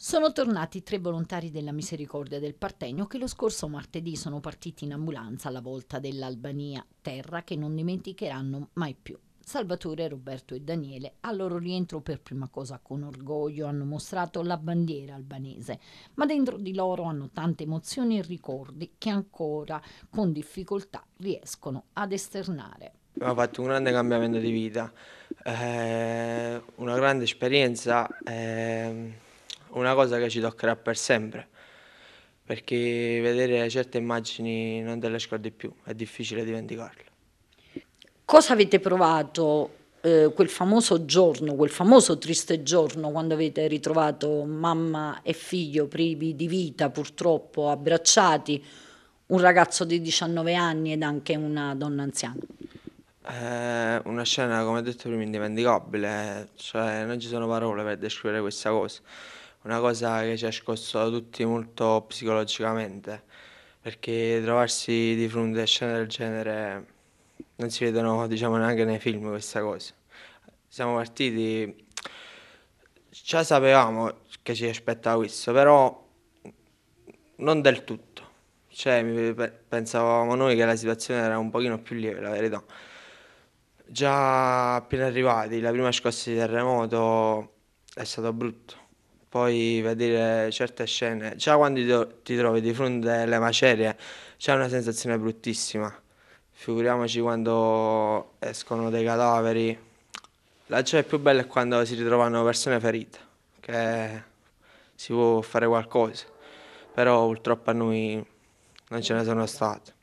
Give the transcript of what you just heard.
Sono tornati tre volontari della Misericordia del Partenio che lo scorso martedì sono partiti in ambulanza alla volta dell'Albania, terra che non dimenticheranno mai più. Salvatore, Roberto e Daniele al loro rientro per prima cosa con orgoglio hanno mostrato la bandiera albanese, ma dentro di loro hanno tante emozioni e ricordi che ancora con difficoltà riescono ad esternare. Abbiamo fatto un grande cambiamento di vita, eh, una grande esperienza. Eh una cosa che ci toccherà per sempre, perché vedere certe immagini non te le scordi più, è difficile dimenticarle. Cosa avete provato eh, quel famoso giorno, quel famoso triste giorno quando avete ritrovato mamma e figlio privi di vita, purtroppo abbracciati, un ragazzo di 19 anni ed anche una donna anziana? Eh, una scena, come ho detto prima, indimenticabile, eh, cioè non ci sono parole per descrivere questa cosa una cosa che ci ha scosso tutti molto psicologicamente, perché trovarsi di fronte a scene del genere non si vedono diciamo, neanche nei film questa cosa. Siamo partiti, già sapevamo che ci aspettava questo, però non del tutto. Cioè, pensavamo noi che la situazione era un pochino più lieve, la verità. Già appena arrivati, la prima scossa di terremoto è stato brutto poi vedere certe scene, già quando ti trovi di fronte alle macerie c'è una sensazione bruttissima, figuriamoci quando escono dei cadaveri, la cosa più bella è quando si ritrovano persone ferite, che si può fare qualcosa, però purtroppo a noi non ce ne sono state.